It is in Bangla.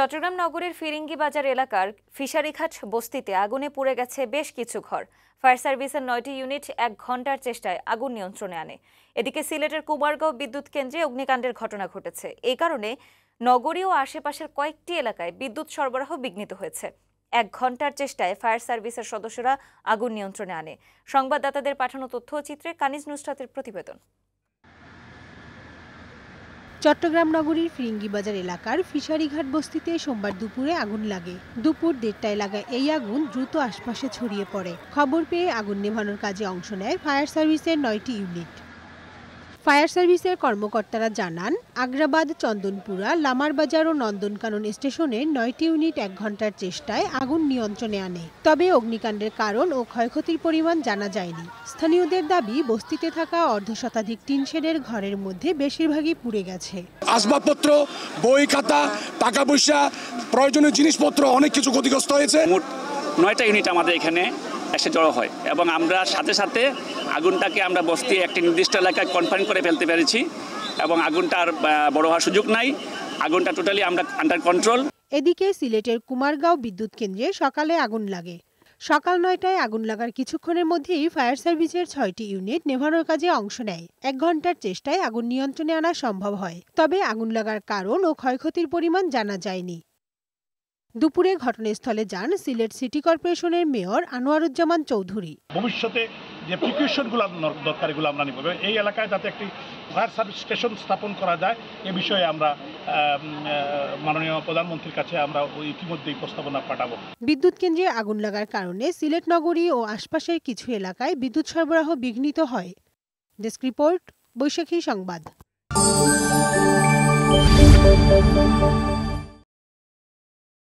চট্টগ্রাম নগরের ফিরিঙ্গি বাজার এলাকার ফিশারিঘাট বস্তিতে আগুনে পুড়ে গেছে বেশ কিছু ঘর ফায়ার সার্ভিসের নয়টি ইউনিট এক ঘন্টার চেষ্টায় আগুন নিয়ন্ত্রণে আনে এদিকে সিলেটের কুমারগাঁও বিদ্যুৎ কেন্দ্রে অগ্নিকাণ্ডের ঘটনা ঘটেছে এই কারণে নগরী ও আশেপাশের কয়েকটি এলাকায় বিদ্যুৎ সরবরাহ বিঘ্নিত হয়েছে এক ঘন্টার চেষ্টায় ফায়ার সার্ভিসের সদস্যরা আগুন নিয়ন্ত্রণে আনে সংবাদদাতাদের পাঠানো তথ্য চিত্রে কানিজ নুসরাতের প্রতিবেদন চট্টগ্রাম নগরীর ফিরিঙ্গি বাজার এলাকার ফিশারিঘাট বস্তিতে সোমবার দুপুরে আগুন লাগে দুপুর দেড়টায় লাগা এই আগুন দ্রুত আশপাশে ছড়িয়ে পড়ে খবর পেয়ে আগুন নেভানোর কাজে অংশ নেয় ফায়ার সার্ভিসের নয়টি ইউনিট ফায়ার সার্ভিসের কর্মকর্তারা জানান আগ্রাবাদ চন্দনপুরা লামারবাজার ও নন্দনকানন স্টেশনে নয়টি ইউনিট এক ঘন্টার চেষ্টায় আগুন নিয়ন্ত্রণে আনে তবে অগ্নিকাণ্ডের কারণ ও ক্ষয়ক্ষতির পরিমাণ জানা যায়নি স্থানীয়দের দাবি বস্তিতে থাকা অর্ধশতাধিক তিন শেডের ঘরের মধ্যে বেশিরভাগই পুড়ে গেছে আসবাবপত্র বই খাতা টাকা পয়সা প্রয়োজনীয় জিনিসপত্র অনেক কিছু ক্ষতিগ্রস্ত হয়েছে নয়টা ইউনিট আমাদের এখানে এসে জড়ো হয় এবং আমরা সাথে সাথে আগুনটাকে আমরা বস্তি একটি নির্দিষ্ট এলাকায় কনফার্ম করে ফেলতে পেরেছি এবং আগুনটা আর বড় হওয়ার সুযোগ নাই আগুনটা টোটালি আমরা আন্ডার কন্ট্রোল এদিকে সিলেটের কুমারগাঁও বিদ্যুৎ কেন্দ্রে সকালে আগুন লাগে সকাল নয়টায় আগুন লাগার কিছুক্ষণের মধ্যেই ফায়ার সার্ভিসের ছয়টি ইউনিট নেভানোর কাজে অংশ নেয় এক ঘন্টার চেষ্টায় আগুন নিয়ন্ত্রণে আনা সম্ভব হয় তবে আগুন লাগার কারণ ও ক্ষয়ক্ষতির পরিমাণ জানা যায়নি দুপুরে ঘটনাস্থলে যান সিলেট সিটি কর্পোরেশনের মেয়র আনোয়ারুজ্জামান চৌধুরী ভবিষ্যতে যে প্রিকিউশনগুলো দরকার এগুলো আমরা নিব এই এলাকায় যাতে একটি ফায়ার সার্ভিস স্টেশন স্থাপন করা যায় এ বিষয়ে আমরা মাননীয় প্রধানমন্ত্রীর কাছে আমরা ইতিমধ্যেই প্রস্তাবনা পাঠাবো বিদ্যুৎ কেন্দ্রে আগুন লাগার কারণে সিলেট নগরী ও আশপাশের কিছু এলাকায় বিদ্যুৎ সরবরাহ বিঘ্নিত হয় ডেস্ক রিপোর্ট বৈশাখী সংবাদ